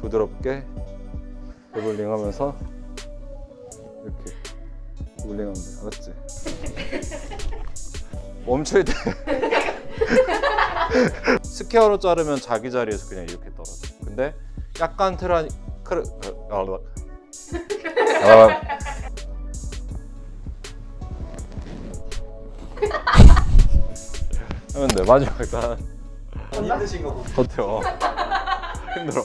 부드럽게 레볼링 하면서 이렇게 레볼링 하면 돼 알았지? 멈출 춰때 스퀘어로 자르면 자기 자리에서 그냥 이렇게 떨어져 근데 약간 트라 크르 아, 아. 아. 하면 돼 마지막 일단 힘드신가 보다 버텨 힘들어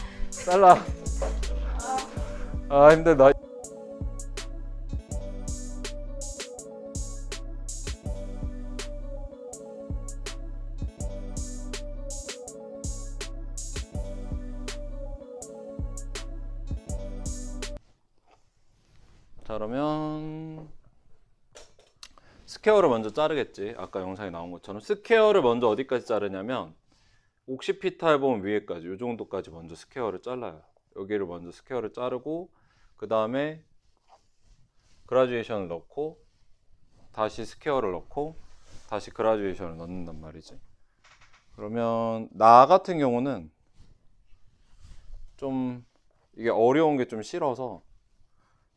달라 아 힘들다 자 그러면 스퀘어를 먼저 자르겠지 아까 영상에 나온 것처럼 스퀘어를 먼저 어디까지 자르냐면 옥시피타 해보면 위에까지 이 정도까지 먼저 스퀘어를 잘라요. 여기를 먼저 스퀘어를 자르고 그 다음에 그라듀에이션을 넣고 다시 스퀘어를 넣고 다시 그라듀에이션을 넣는단 말이지. 그러면 나 같은 경우는 좀 이게 어려운 게 좀 싫어서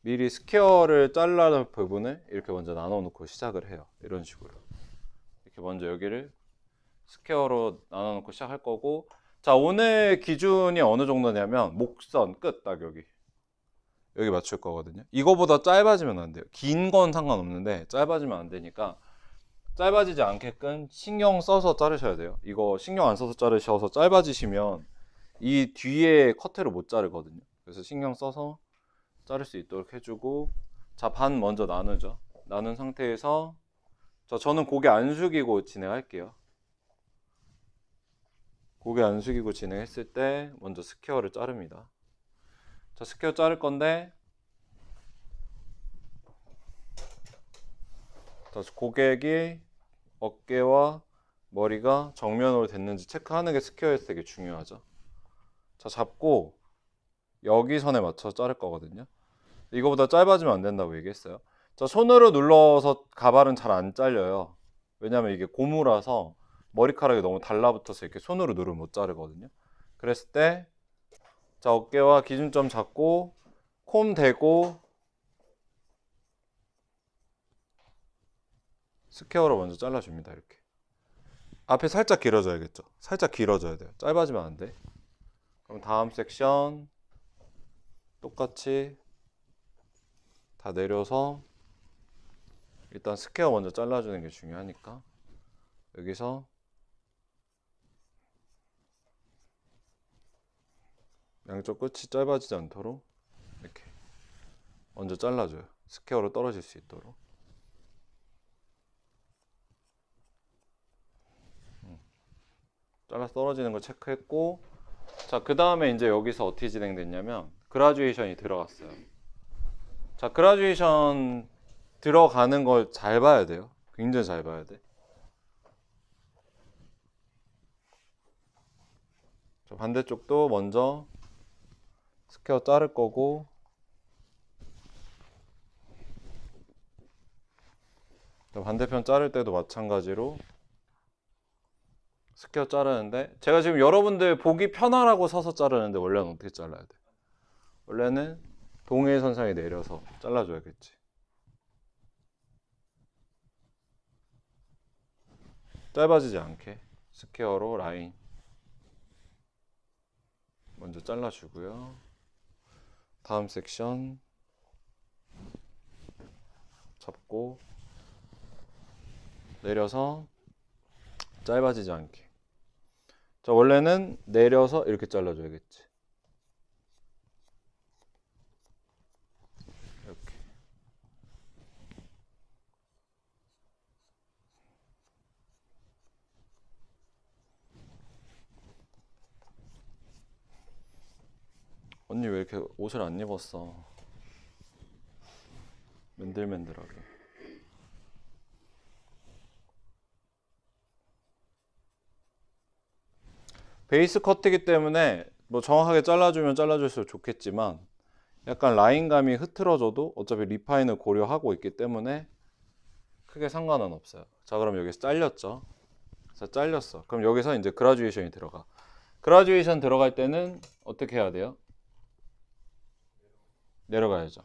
미리 스퀘어를 잘라낸 부분을 이렇게 먼저 나눠 놓고 시작을 해요. 이런 식으로. 이렇게 먼저 여기를 스퀘어로 나눠놓고 시작할 거고 자 오늘 기준이 어느 정도냐면 목선 끝 딱 여기 여기 맞출 거거든요 이거보다 짧아지면 안 돼요 긴 건 상관없는데 짧아지면 안 되니까 짧아지지 않게끔 신경 써서 자르셔야 돼요 이거 신경 안 써서 자르셔서 짧아지시면 이 뒤에 커트를 못 자르거든요 그래서 신경 써서 자를 수 있도록 해주고 자 반 먼저 나누죠 나눈 상태에서 자 저는 고개 안 숙이고 진행할게요 고개 안 숙이고 진행했을 때 먼저 스퀘어를 자릅니다. 자, 스퀘어 자를 건데 다시 고객이 어깨와 머리가 정면으로 됐는지 체크하는 게 스퀘어에서 되게 중요하죠. 자, 잡고 여기 선에 맞춰 서 자를 거거든요. 이거보다 짧아지면 안 된다고 얘기했어요. 자, 손으로 눌러서 가발은 잘 안 잘려요. 왜냐면 하 이게 고무라서 머리카락이 너무 달라붙어서 이렇게 손으로 누르면 못 자르거든요. 그랬을 때, 자, 어깨와 기준점 잡고, 콤 대고, 스퀘어로 먼저 잘라줍니다. 이렇게. 앞에 살짝 길어져야겠죠. 살짝 길어져야 돼요. 짧아지면 안 돼. 그럼 다음 섹션 똑같이 다 내려서 일단 스퀘어 먼저 잘라주는 게 중요하니까 여기서 양쪽 끝이 짧아지지 않도록 이렇게 먼저 잘라줘요. 스퀘어로 떨어질 수 있도록. 음. 잘라서 떨어지는 걸 체크했고 자 그 다음에 이제 여기서 어떻게 진행됐냐면 그라듀에이션이 들어갔어요 자 그라듀에이션 들어가는 걸 잘 봐야 돼요 굉장히 잘 봐야 돼 자, 반대쪽도 먼저 스퀘어 자를 거고 반대편 자를 때도 마찬가지로 스퀘어 자르는데 제가 지금 여러분들 보기 편하라고 서서 자르는데 원래는 어떻게 잘라야 돼? 원래는 동일선상에 내려서 잘라줘야겠지 짧아지지 않게 스퀘어로 라인 먼저 잘라주고요 다음 섹션 잡고 내려서 짧아지지 않게 자 원래는 내려서 이렇게 잘라줘야겠지 언니 왜 이렇게 옷을 안 입었어? 맨들맨들하게. 베이스 커트이기 때문에 뭐 정확하게 잘라주면 잘라줄수록 좋겠지만 약간 라인감이 흐트러져도 어차피 리파인을 고려하고 있기 때문에 크게 상관은 없어요. 자 그럼 여기서 잘렸죠. 자 잘렸어. 그럼 여기서 이제 그라듀에이션이 들어가. 그라듀에이션 들어갈 때는 어떻게 해야 돼요? 내려가야죠.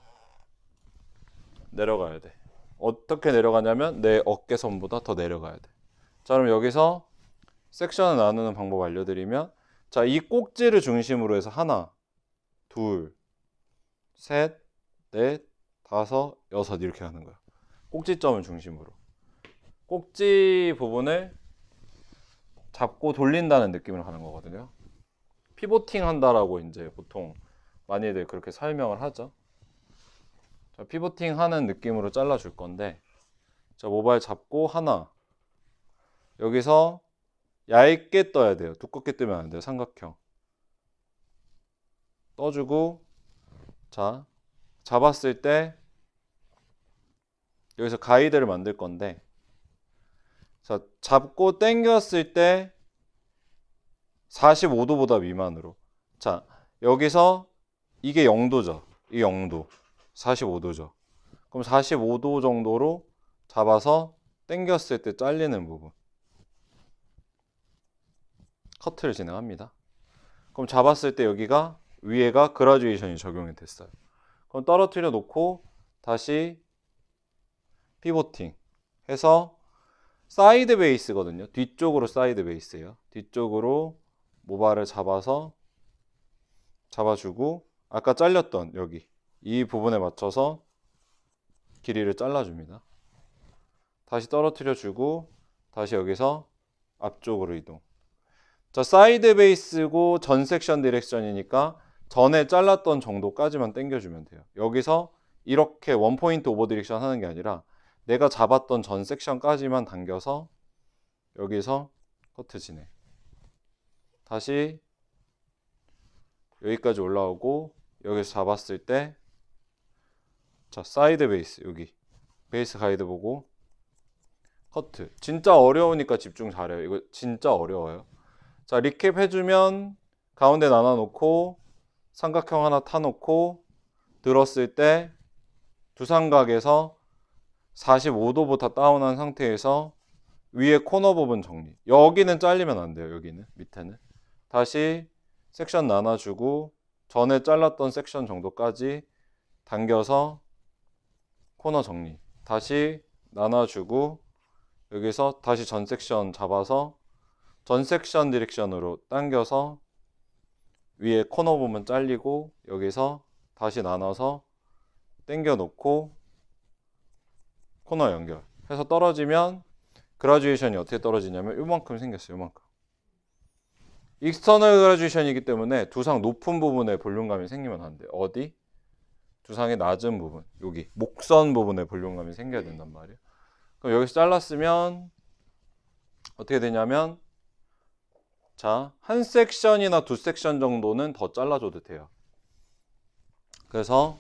내려가야 돼. 어떻게 내려가냐면 내 어깨선보다 더 내려가야 돼. 자, 그럼 여기서 섹션을 나누는 방법 알려드리면 자, 이 꼭지를 중심으로 해서 하나, 둘, 셋, 넷, 다섯, 여섯 이렇게 하는 거야. 꼭지점을 중심으로. 꼭지 부분을 잡고 돌린다는 느낌으로 가는 거거든요. 피보팅 한다라고 이제 보통 많이들 그렇게 설명을 하죠. 자, 피보팅 하는 느낌으로 잘라줄 건데 자, 모발 잡고 하나 여기서 얇게 떠야 돼요. 두껍게 뜨면 안 돼요. 삼각형 떠주고 자 잡았을 때 여기서 가이드를 만들 건데 자 잡고 땡겼을때 45도보다 미만으로 자 여기서 이게 0도죠. 이 0도. 45도죠. 그럼 45도 정도로 잡아서 당겼을 때 잘리는 부분. 커트를 진행합니다. 그럼 잡았을 때 여기가 위에가 그라듀에이션이 적용이 됐어요. 그럼 떨어뜨려 놓고 다시 피보팅 해서 사이드 베이스거든요. 뒤쪽으로 사이드 베이스예요. 뒤쪽으로 모발을 잡아서 잡아주고 아까 잘렸던 여기 이 부분에 맞춰서 길이를 잘라줍니다. 다시 떨어뜨려 주고 다시 여기서 앞쪽으로 이동. 자, 사이드 베이스고 전 섹션 디렉션이니까 전에 잘랐던 정도까지만 당겨주면 돼요. 여기서 이렇게 원 포인트 오버 디렉션 하는 게 아니라 내가 잡았던 전 섹션까지만 당겨서 여기서 커트 진행. 다시 여기까지 올라오고 여기서 잡았을 때 자, 사이드 베이스 여기 베이스 가이드 보고 커트 진짜 어려우니까 집중 잘해요 이거 진짜 어려워요 자 리캡 해주면 가운데 나눠 놓고 삼각형 하나 타 놓고 들었을 때 두 삼각에서 45도부터 다운한 상태에서 위에 코너 부분 정리 여기는 잘리면 안 돼요 여기는 밑에는 다시 섹션 나눠주고 전에 잘랐던 섹션 정도까지 당겨서 코너 정리. 다시 나눠주고 여기서 다시 전 섹션 잡아서 전 섹션 디렉션으로 당겨서 위에 코너 부분 잘리고 여기서 다시 나눠서 당겨 놓고 코너 연결해서 떨어지면 그라듀에이션이 어떻게 떨어지냐면 이만큼 생겼어요. 이만큼. 익스터널 그라듀이션이기 때문에 두상 높은 부분에 볼륨감이 생기면 안 돼. 어디? 두상의 낮은 부분, 여기 목선 부분에 볼륨감이 생겨야 된단 말이에요. 그럼 여기서 잘랐으면 어떻게 되냐면 자, 한 섹션이나 두 섹션 정도는 더 잘라줘도 돼요. 그래서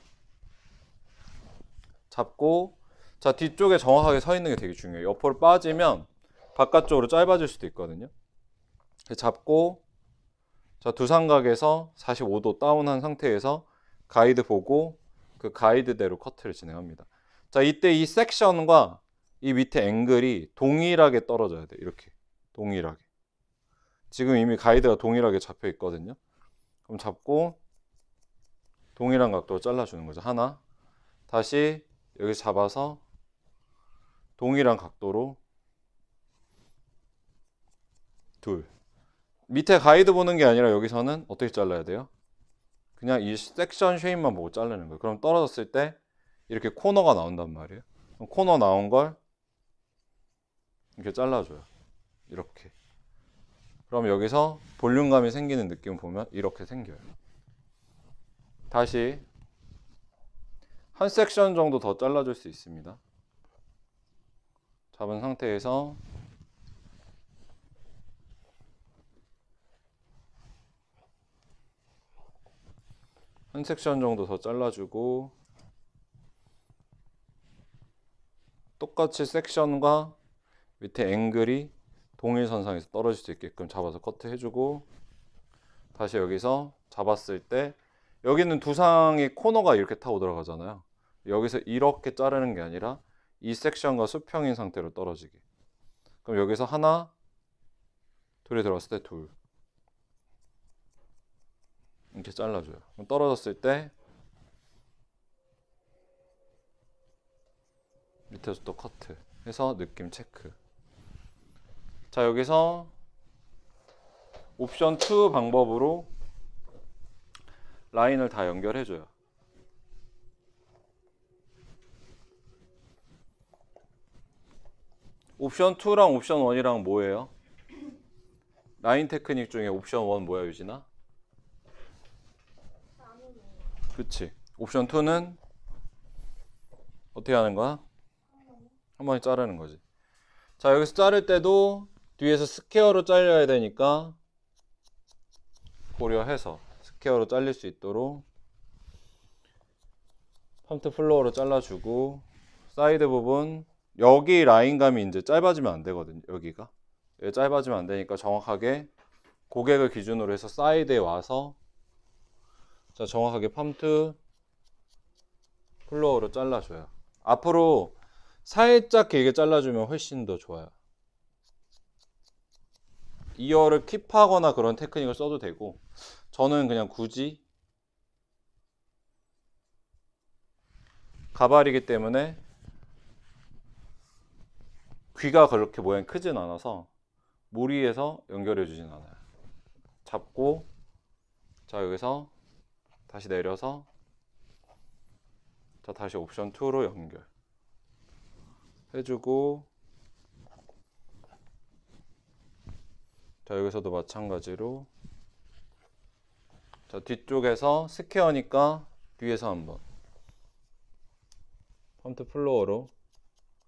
잡고 자, 뒤쪽에 정확하게 서 있는 게 되게 중요해요. 옆으로 빠지면 바깥쪽으로 짧아질 수도 있거든요. 잡고 자, 두상각에서 45도 다운한 상태에서 가이드 보고 그 가이드대로 커트를 진행합니다. 자, 이때 이 섹션과 이 밑에 앵글이 동일하게 떨어져야 돼. 이렇게. 동일하게. 지금 이미 가이드가 동일하게 잡혀 있거든요. 그럼 잡고 동일한 각도로 잘라주는 거죠. 하나. 다시 여기 잡아서 동일한 각도로 둘. 밑에 가이드 보는 게 아니라 여기서는 어떻게 잘라야 돼요? 그냥 이 섹션 쉐입만 보고 자르는 거예요. 그럼 떨어졌을 때 이렇게 코너가 나온단 말이에요. 코너 나온 걸 이렇게 잘라줘요. 이렇게. 그럼 여기서 볼륨감이 생기는 느낌 보면 이렇게 생겨요. 다시 한 섹션 정도 더 잘라줄 수 있습니다. 잡은 상태에서 한 섹션 정도 더 잘라주고 똑같이 섹션과 밑에 앵글이 동일선상에서 떨어질 수 있게끔 잡아서 커트 해주고 다시 여기서 잡았을 때 여기는 두상의 코너가 이렇게 타고 들어가잖아요 여기서 이렇게 자르는 게 아니라 이 섹션과 수평인 상태로 떨어지게 그럼 여기서 하나 둘이 들어왔을 때둘 이렇게 잘라줘요. 떨어졌을 때 밑에서 또 커트 해서 느낌 체크. 자 여기서 옵션 2 방법으로 라인을 다 연결해줘요. 옵션 2랑 옵션 1이랑 뭐예요? 라인 테크닉 중에 옵션 1 뭐야 유진아? 그치. 옵션 2는 어떻게 하는 거야? 한 번에 자르는 거지. 자, 여기서 자를 때도 뒤에서 스퀘어로 잘려야 되니까 고려해서 스퀘어로 잘릴 수 있도록 펌트 플로어로 잘라주고 사이드 부분 여기 라인감이 이제 짧아지면 안 되거든요. 여기가. 여기 짧아지면 안 되니까 정확하게 고객을 기준으로 해서 사이드에 와서 자, 정확하게 펌트 플로어로 잘라줘요. 앞으로 살짝 길게 잘라주면 훨씬 더 좋아요. 이어를 킵하거나 그런 테크닉을 써도 되고 저는 그냥 굳이 가발이기 때문에 귀가 그렇게 모양이 크진 않아서 무리해서 연결해 주진 않아요. 잡고 자 여기서 다시 내려서 자 다시 옵션 2로 연결 해주고 자 여기서도 마찬가지로 자 뒤쪽에서 스퀘어니까 뒤에서 한번 펌트 플로어로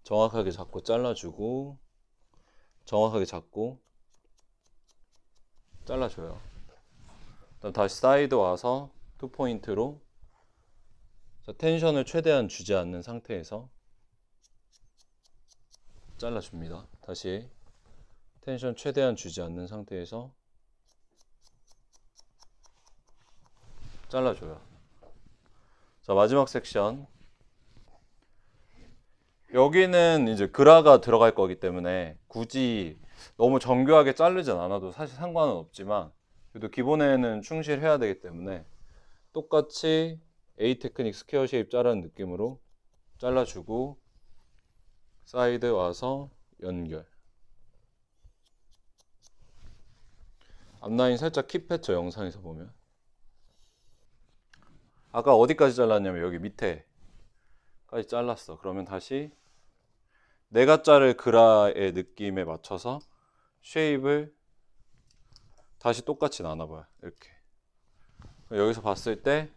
정확하게 잡고 잘라주고 정확하게 잡고 잘라줘요 다시 사이드 와서 2포인트로 텐션을 최대한 주지 않는 상태에서 잘라줍니다. 다시 텐션 최대한 주지 않는 상태에서 잘라줘요. 자 마지막 섹션 여기는 이제 그라가 들어갈 거기 때문에 굳이 너무 정교하게 자르진 않아도 사실 상관은 없지만 그래도 기본에는 충실해야 되기 때문에 똑같이 A 테크닉 스퀘어 쉐입 자라는 느낌으로 잘라주고 사이드 와서 연결 앞라인 살짝 킵했죠 영상에서 보면 아까 어디까지 잘랐냐면 여기 밑에까지 잘랐어 그러면 다시 내가 자를 그라의 느낌에 맞춰서 쉐입을 다시 똑같이 나눠봐요 이렇게 여기서 봤을 때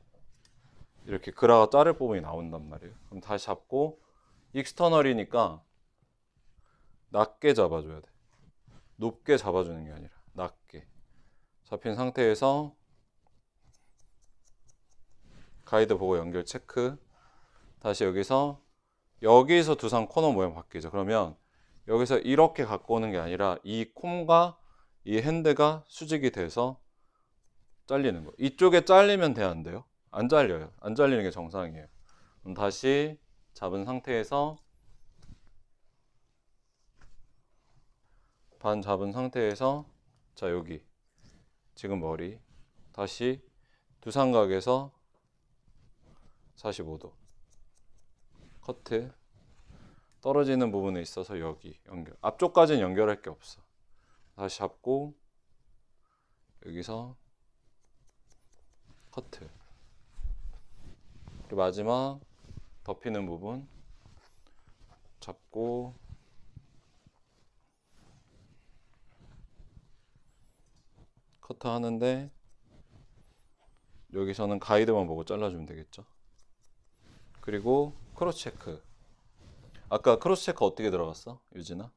이렇게 그라가 자를 부분이 나온단 말이에요. 그럼 다시 잡고 익스터널이니까 낮게 잡아줘야 돼. 높게 잡아주는 게 아니라 낮게 잡힌 상태에서 가이드 보고 연결 체크 다시 여기서 여기서 두상 코너 모양 바뀌죠. 그러면 여기서 이렇게 갖고 오는 게 아니라 이 콤과 이 핸드가 수직이 돼서 잘리는 거. 이쪽에 잘리면 되는데요. 안 잘려요. 안 잘리는 게 정상이에요. 그럼 다시 잡은 상태에서 반 잡은 상태에서 자 여기 지금 머리 다시 두 삼각에서 45도 커트 떨어지는 부분에 있어서 여기 연결 앞쪽까지는 연결할 게 없어 다시 잡고 여기서 커트. 그리고 마지막 덮이는 부분 잡고 커트 하는데 여기서는 가이드만 보고 잘라주면 되겠죠. 그리고 크로스 체크. 아까 크로스 체크 어떻게 들어갔어? 유진아?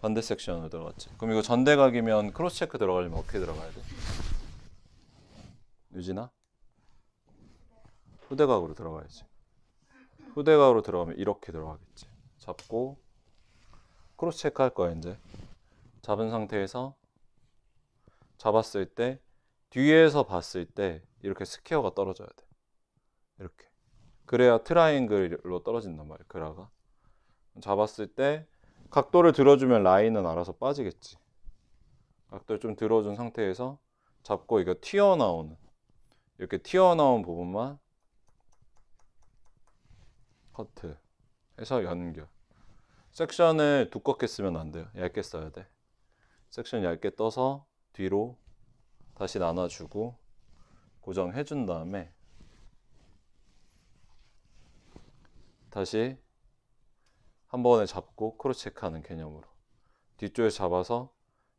반대 섹션으로 들어갔지. 그럼 이거 전대각이면 크로스 체크 들어가려면 어떻게 들어가야 돼? 유진아? 후대각으로 들어가야지. 후대각으로 들어가면 이렇게 들어가겠지. 잡고 크로스 체크 할 거야 이제. 잡은 상태에서 잡았을 때 뒤에서 봤을 때 이렇게 스퀘어가 떨어져야 돼. 이렇게. 그래야 트라이앵글로 떨어진단 말이야. 그라가. 잡았을 때 각도를 들어주면 라인은 알아서 빠지겠지. 각도를 좀 들어준 상태에서 잡고 이거 튀어나오는 이렇게 튀어나온 부분만 커트 해서 연결 섹션을 두껍게 쓰면 안 돼요 얇게 써야 돼 섹션 얇게 떠서 뒤로 다시 나눠주고 고정해 준 다음에 다시 한 번에 잡고 크로체크하는 개념으로 뒤쪽에 잡아서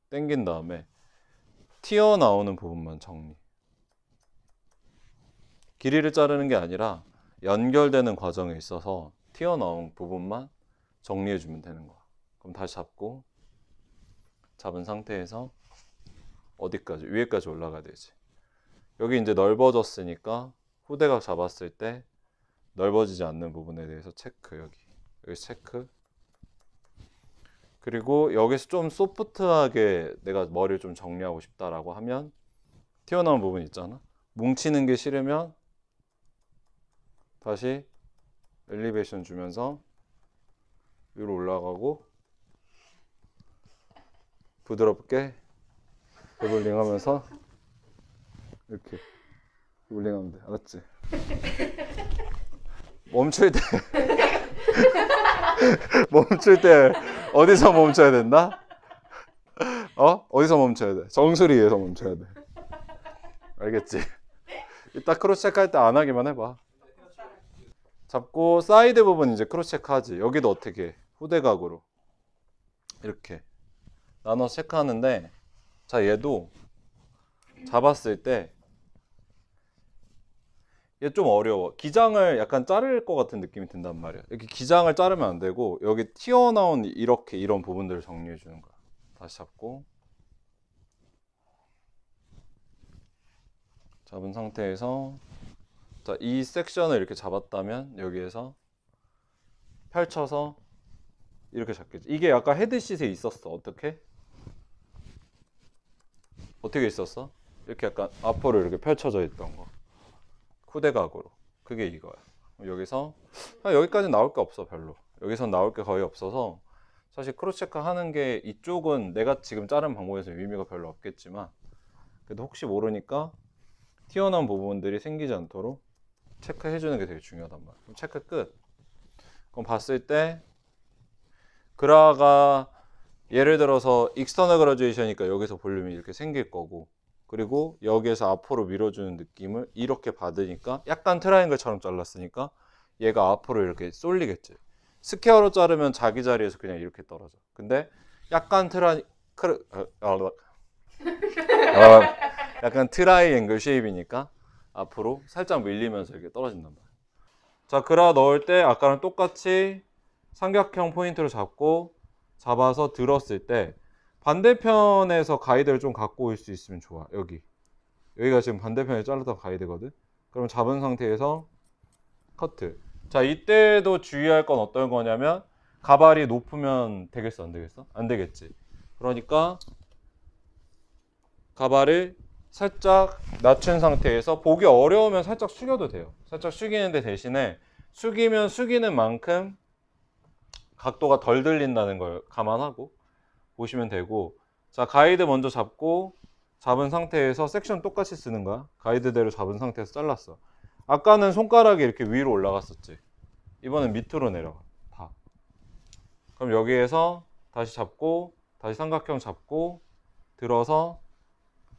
당긴 다음에 튀어나오는 부분만 정리 길이를 자르는 게 아니라 연결되는 과정에 있어서 튀어나온 부분만 정리해 주면 되는 거야. 그럼 다시 잡고 잡은 상태에서 어디까지 위에까지 올라가야 되지. 여기 이제 넓어졌으니까 후대각 잡았을 때 넓어지지 않는 부분에 대해서 체크 여기 여기 체크 그리고 여기서 좀 소프트하게 내가 머리를 좀 정리하고 싶다라고 하면 튀어나온 부분 있잖아 뭉치는 게 싫으면 다시 엘리베이션 주면서 위로 올라가고 부드럽게 레볼링 하면서 이렇게 레블링 하면 돼 알았지? 멈출 때 멈출 때 어디서 멈춰야 된다? 어? 어디서 멈춰야 돼? 정수리에서 멈춰야 돼 알겠지? 이따 크로스 체크할 때안 하기만 해봐 잡고 사이드 부분 이제 크로스체크하지. 여기도 어떻게 후대각으로 이렇게 나눠서 체크하는데 자 얘도 잡았을 때 얘 좀 어려워. 기장을 약간 자를 것 같은 느낌이 든단 말이야. 이렇게 기장을 자르면 안 되고 여기 튀어나온 이렇게 이런 부분들을 정리해 주는 거야. 다시 잡고 잡은 상태에서 자, 이 섹션을 이렇게 잡았다면 여기에서 펼쳐서 이렇게 잡겠죠 이게 약간 헤드시에 있었어. 어떻게? 어떻게 있었어? 이렇게 약간 앞으로 이렇게 펼쳐져 있던 거. 쿠데각으로 그게 이거야. 여기서 아, 여기까지 나올 게 없어 별로. 여기서 나올 게 거의 없어서 사실 크로스체크 하는 게 이쪽은 내가 지금 자른 방법에서 의미가 별로 없겠지만 그래도 혹시 모르니까 튀어나온 부분들이 생기지 않도록 체크해 주는 게 되게 중요하단 말이에요. 그럼 체크 끝. 그럼 봤을 때 그라가 예를 들어서 익스터널 그라듀에이션이니까 여기서 볼륨이 이렇게 생길 거고 그리고 여기에서 앞으로 밀어주는 느낌을 이렇게 받으니까 약간 트라이앵글처럼 잘랐으니까 얘가 앞으로 이렇게 쏠리겠지. 스퀘어로 자르면 자기 자리에서 그냥 이렇게 떨어져. 근데 약간 트라이 크르, 어, 어, 어. 약간 트라이앵글 쉐입이니까 앞으로 살짝 밀리면서 이렇게 떨어진단 말이에요. 자, 그라 넣을 때 아까랑 똑같이 삼각형 포인트를 잡고 잡아서 들었을 때 반대편에서 가이드를 좀 갖고 올 수 있으면 좋아. 여기. 여기가 지금 반대편에 잘랐던 가이드거든. 그럼 잡은 상태에서 커트. 자, 이때도 주의할 건 어떤 거냐면 가발이 높으면 되겠어, 안 되겠어? 안 되겠지. 그러니까 가발을 살짝 낮춘 상태에서 보기 어려우면 살짝 숙여도 돼요. 살짝 숙이는데 대신에 숙이면 숙이는 만큼 각도가 덜 들린다는 걸 감안하고 보시면 되고 자 가이드 먼저 잡고 잡은 상태에서 섹션 똑같이 쓰는 거야. 가이드대로 잡은 상태에서 잘랐어. 아까는 손가락이 이렇게 위로 올라갔었지. 이번엔 밑으로 내려가. 다. 그럼 여기에서 다시 잡고 다시 삼각형 잡고 들어서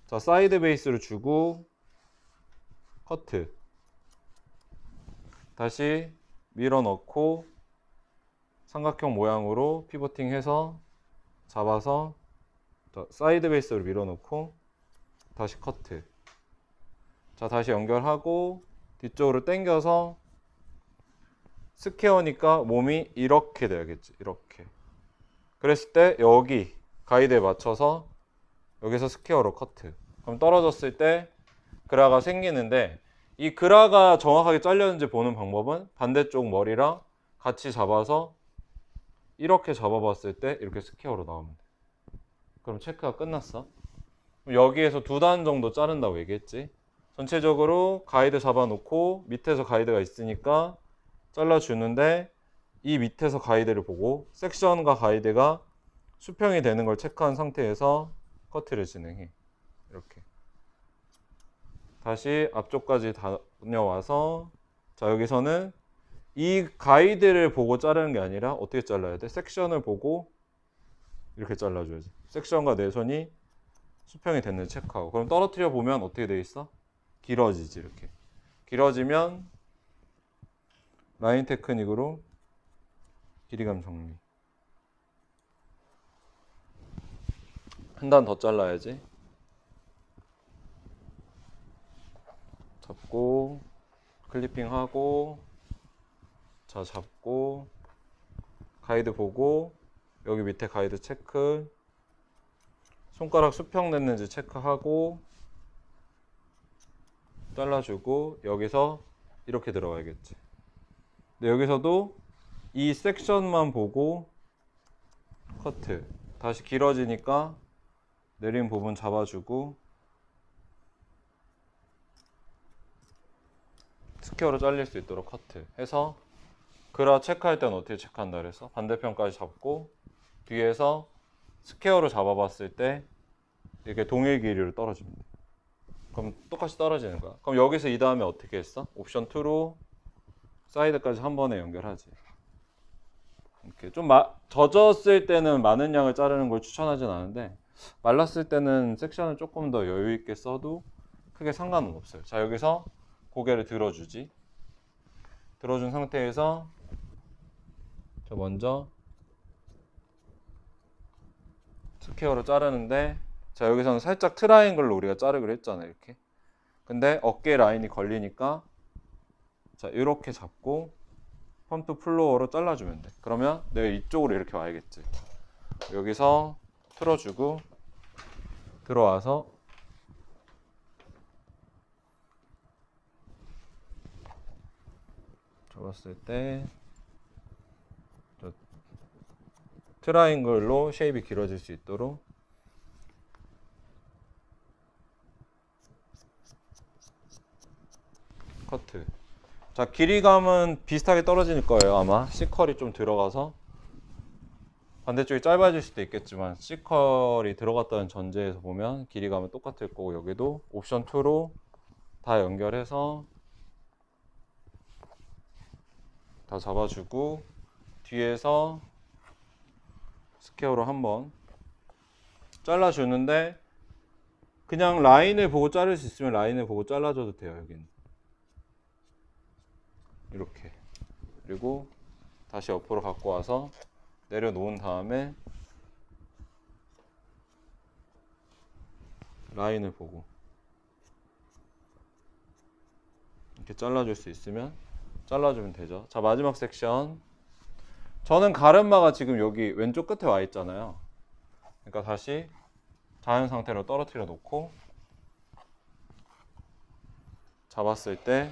자, 사이드 베이스를 주고 커트. 다시 밀어 넣고 삼각형 모양으로 피버팅 해서 잡아서 사이드 베이스를 밀어 넣고 다시 커트. 자, 다시 연결하고 뒤쪽으로 당겨서 스퀘어니까 몸이 이렇게 돼야겠지. 이렇게. 그랬을 때 여기 가이드에 맞춰서 여기서 스퀘어로 커트 그럼 떨어졌을 때 그라가 생기는데 이 그라가 정확하게 잘렸는지 보는 방법은 반대쪽 머리랑 같이 잡아서 이렇게 잡아봤을 때 이렇게 스퀘어로 나오면 돼 그럼 체크가 끝났어 여기에서 두 단 정도 자른다고 얘기했지 전체적으로 가이드 잡아놓고 밑에서 가이드가 있으니까 잘라주는데 이 밑에서 가이드를 보고 섹션과 가이드가 수평이 되는 걸 체크한 상태에서 커트를 진행해. 이렇게. 다시 앞쪽까지 다녀와서 자 여기서는 이 가이드를 보고 자르는 게 아니라 어떻게 잘라야 돼? 섹션을 보고 이렇게 잘라줘야지. 섹션과 내 손이 수평이 됐는지 체크하고 그럼 떨어뜨려 보면 어떻게 돼 있어? 길어지지 이렇게. 길어지면 라인 테크닉으로 길이감 정리. 한단더 잘라야지. 잡고 클리핑하고 자 잡고 가이드 보고 여기 밑에 가이드 체크 손가락 수평 됐는지 체크하고 잘라주고 여기서 이렇게 들어가야겠지 근데 여기서도 이 섹션만 보고 커트 다시 길어지니까 내린 부분 잡아주고 스퀘어로 잘릴 수 있도록 커트 해서 그라 체크할 때는 어떻게 체크한다 그래서 반대편까지 잡고 뒤에서 스퀘어로 잡아봤을 때 이렇게 동일 길이로 떨어집니다 그럼 똑같이 떨어지는 거야 그럼 여기서 이 다음에 어떻게 했어? 옵션 2로 사이드까지 한 번에 연결하지 이렇게 좀 마, 젖었을 때는 많은 양을 자르는 걸 추천하진 않은데 말랐을 때는 섹션을 조금 더 여유 있게 써도 크게 상관은 없어요. 자, 여기서 고개를 들어주지. 들어준 상태에서 저 먼저 스퀘어로 자르는데 자, 여기서는 살짝 트라이앵글로 우리가 자르기로 했잖아요. 이렇게. 근데 어깨 라인이 걸리니까 자, 이렇게 잡고 펌프 플로어로 잘라주면 돼. 그러면 내가 이쪽으로 이렇게 와야겠지. 여기서 틀어주고 들어와서 접었을 때 트라이앵글로 쉐입이 길어질 수 있도록 커트 자 길이감은 비슷하게 떨어질 거예요 아마 시컬이좀 들어가서 반대쪽이 짧아질 수도 있겠지만 시컬이 들어갔다는 전제에서 보면 길이감은 똑같을 거고 여기도 옵션 2로 다 연결해서 다 잡아주고 뒤에서 스퀘어로 한번 잘라주는데 그냥 라인을 보고 자를 수 있으면 라인을 보고 잘라줘도 돼요 여기는 이렇게 그리고 다시 옆으로 갖고 와서 내려놓은 다음에 라인을 보고 이렇게 잘라줄 수 있으면 잘라주면 되죠 자 마지막 섹션 저는 가르마가 지금 여기 왼쪽 끝에 와 있잖아요 그러니까 다시 자연 상태로 떨어뜨려 놓고 잡았을 때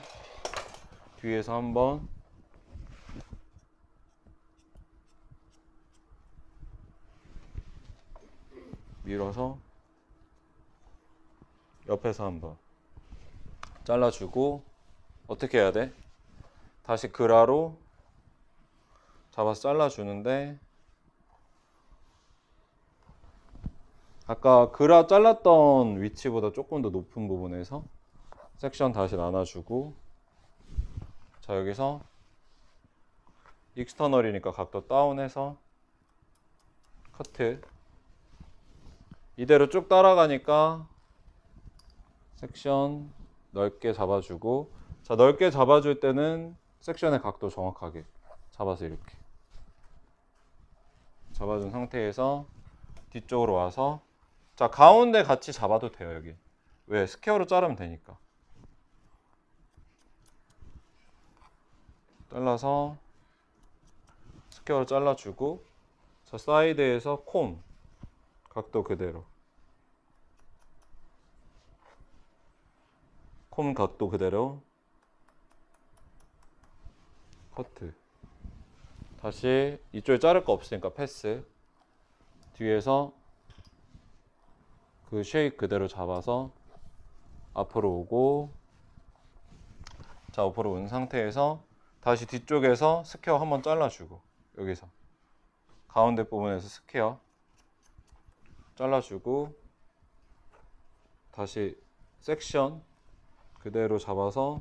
뒤에서 한번 밀어서 옆에서 한번 잘라주고 어떻게 해야 돼? 다시 그라로 잡아서 잘라주는데 아까 그라 잘랐던 위치보다 조금 더 높은 부분에서 섹션 다시 나눠주고 자 여기서 익스터널이니까 각도 다운해서 커트 이대로 쭉 따라가니까 섹션 넓게 잡아주고 자 넓게 잡아줄 때는 섹션의 각도 정확하게 잡아서 이렇게 잡아준 상태에서 뒤쪽으로 와서 자 가운데 같이 잡아도 돼요 여기 왜 스퀘어로 자르면 되니까 잘라서 스퀘어로 잘라주고 자 사이드에서 콤 각도 그대로 콤 각도 그대로 커트 다시 이쪽에 자를 거 없으니까 패스 뒤에서 그 쉐입 그대로 잡아서 앞으로 오고 자 앞으로 온 상태에서 다시 뒤쪽에서 스퀘어 한번 잘라주고 여기서 가운데 부분에서 스퀘어 잘라주고 다시 섹션 그대로 잡아서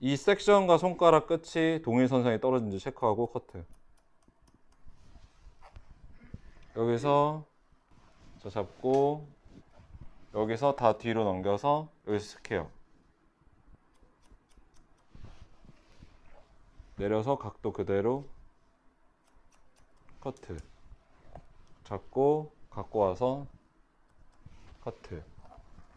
이 섹션과 손가락 끝이 동일선상에 떨어진지 체크하고 커트 여기서 저 잡고 여기서 다 뒤로 넘겨서 여기서 스퀘어 내려서 각도 그대로 커트 잡고 갖고 와서 카트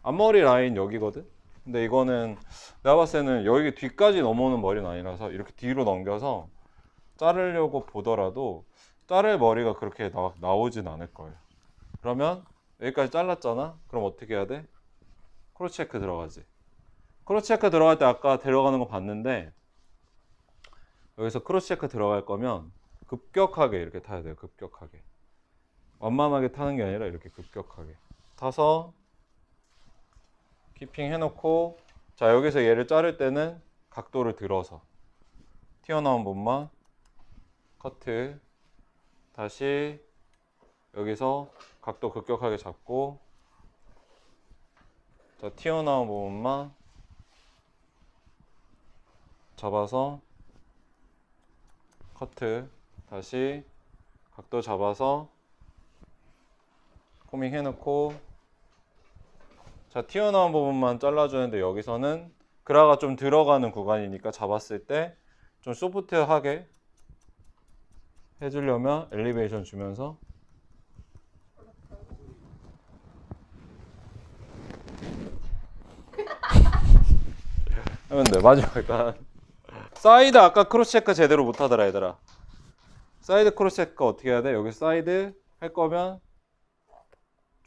앞머리 라인 여기거든 근데 이거는 내가 봤을 때는 여기 뒤까지 넘어오는 머리는 아니라서 이렇게 뒤로 넘겨서 자르려고 보더라도 자를 머리가 그렇게 나, 나오진 않을 거예요 그러면 여기까지 잘랐잖아 그럼 어떻게 해야 돼? 크로체크 들어가지 크로체크 들어갈 때 아까 데려가는 거 봤는데 여기서 크로체크 들어갈 거면 급격하게 이렇게 타야 돼요 급격하게 완만하게 타는 게 아니라 이렇게 급격하게 타서 키핑 해놓고 자 여기서 얘를 자를 때는 각도를 들어서 튀어나온 부분만 커트 다시 여기서 각도 급격하게 잡고 자 튀어나온 부분만 잡아서 커트 다시 각도 잡아서 포밍해놓고 자 튀어나온 부분만 잘라주는데 여기서는 그라가 좀 들어가는 구간이니까 잡았을 때 좀 소프트하게 해주려면 엘리베이션 주면서 하면 돼 마지막 일단 사이드 아까 크로스체크 제대로 못하더라 얘들아 사이드 크로스체크 어떻게 해야 돼? 여기 사이드 할 거면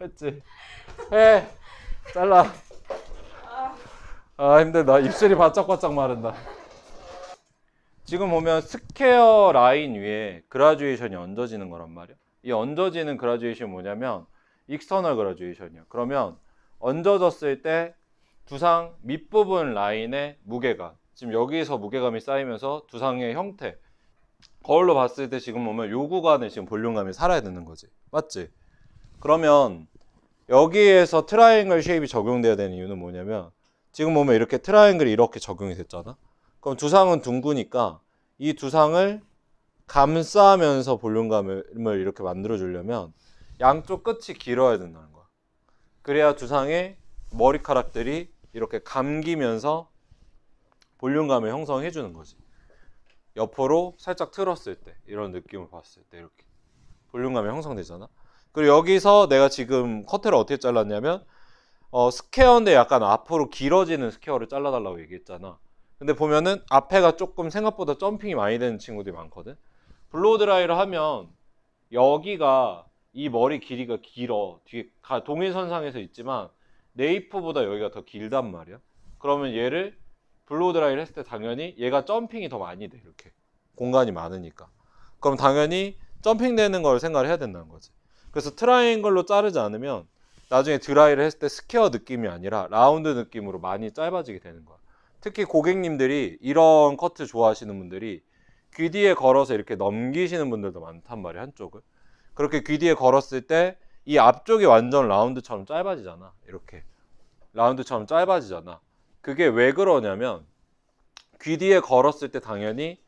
했지. 해. 잘라. 아 힘들다. 입술이 바짝바짝 마른다. 지금 보면 스퀘어 라인 위에 그라듀에이션이 얹어지는 거란 말이야. 이 얹어지는 그라듀에이션이 뭐냐면 익스터널 그라듀에이션이야. 그러면 얹어졌을 때 두상 밑부분 라인의 무게가 지금 여기서 무게감이 쌓이면서 두상의 형태 거울로 봤을 때 지금 보면 요 구간에 지금 볼륨감이 살아야 되는 거지 맞지? 그러면 여기에서 트라이앵글 쉐입이 적용돼야 되는 이유는 뭐냐면 지금 보면 이렇게 트라이앵글이 이렇게 적용이 됐잖아. 그럼 두상은 둥그니까이 두상을 감싸면서 볼륨감을 이렇게 만들어 주려면 양쪽 끝이 길어야 된다는 거야. 그래야 두상의 머리카락들이 이렇게 감기면서 볼륨감을 형성해 주는 거지. 옆으로 살짝 틀었을 때 이런 느낌을 봤을 때 이렇게 볼륨감이 형성되잖아. 그리고 여기서 내가 지금 커트를 어떻게 잘랐냐면 어, 스퀘어인데 약간 앞으로 길어지는 스퀘어를 잘라달라고 얘기했잖아. 근데 보면은 앞에가 조금 생각보다 점핑이 많이 되는 친구들이 많거든. 블로우 드라이를 하면 여기가 이 머리 길이가 길어. 뒤에 동일선상에서 있지만 네이프보다 여기가 더 길단 말이야. 그러면 얘를 블로우 드라이를 했을 때 당연히 얘가 점핑이 더 많이 돼 이렇게 공간이 많으니까. 그럼 당연히 점핑되는 걸 생각을 해야 된다는 거지. 그래서 트라이앵글로 자르지 않으면 나중에 드라이를 했을 때 스퀘어 느낌이 아니라 라운드 느낌으로 많이 짧아지게 되는 거야. 특히 고객님들이 이런 커트 좋아하시는 분들이 귀 뒤에 걸어서 이렇게 넘기시는 분들도 많단 말이야, 한쪽을. 그렇게 귀 뒤에 걸었을 때 이 앞쪽이 완전 라운드처럼 짧아지잖아. 이렇게. 라운드처럼 짧아지잖아. 그게 왜 그러냐면 귀 뒤에 걸었을 때 당연히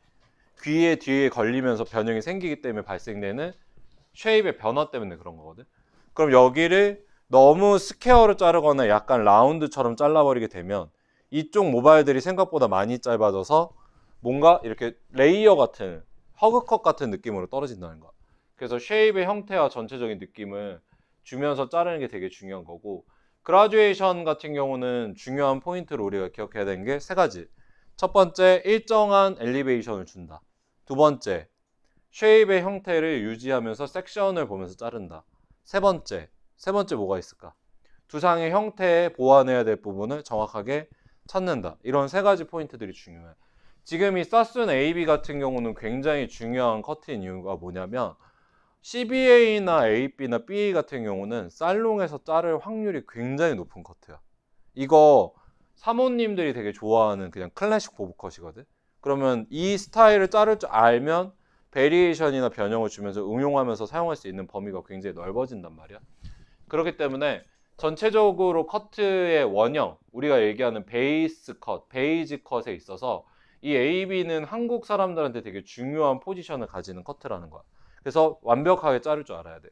귀에 뒤에 걸리면서 변형이 생기기 때문에 발생되는 쉐입의 변화 때문에 그런 거거든. 그럼 여기를 너무 스퀘어로 자르거나 약간 라운드처럼 잘라버리게 되면 이쪽 모바일들이 생각보다 많이 짧아져서 뭔가 이렇게 레이어 같은 허그컷 같은 느낌으로 떨어진다는 거야. 그래서 쉐입의 형태와 전체적인 느낌을 주면서 자르는 게 되게 중요한 거고 그라듀에이션 같은 경우는 중요한 포인트를 우리가 기억해야 되는 게 세 가지. 첫 번째, 일정한 엘리베이션을 준다. 두 번째, 쉐입의 형태를 유지하면서 섹션을 보면서 자른다. 세 번째, 세 번째 뭐가 있을까? 두상의 형태에 보완해야 될 부분을 정확하게 찾는다. 이런 세 가지 포인트들이 중요해. 지금 이 사순 AB 같은 경우는 굉장히 중요한 커트인 이유가 뭐냐면 CBA나 AB나 BA 같은 경우는 살롱에서 자를 확률이 굉장히 높은 커트야. 이거 사모님들이 되게 좋아하는 그냥 클래식 보브컷이거든. 그러면 이 스타일을 자를 줄 알면 베리에이션이나 변형을 주면서 응용하면서 사용할 수 있는 범위가 굉장히 넓어진단 말이야. 그렇기 때문에 전체적으로 커트의 원형, 우리가 얘기하는 베이스 컷, 베이지 컷에 있어서 이 AB는 한국 사람들한테 되게 중요한 포지션을 가지는 커트라는 거야. 그래서 완벽하게 자를 줄 알아야 돼.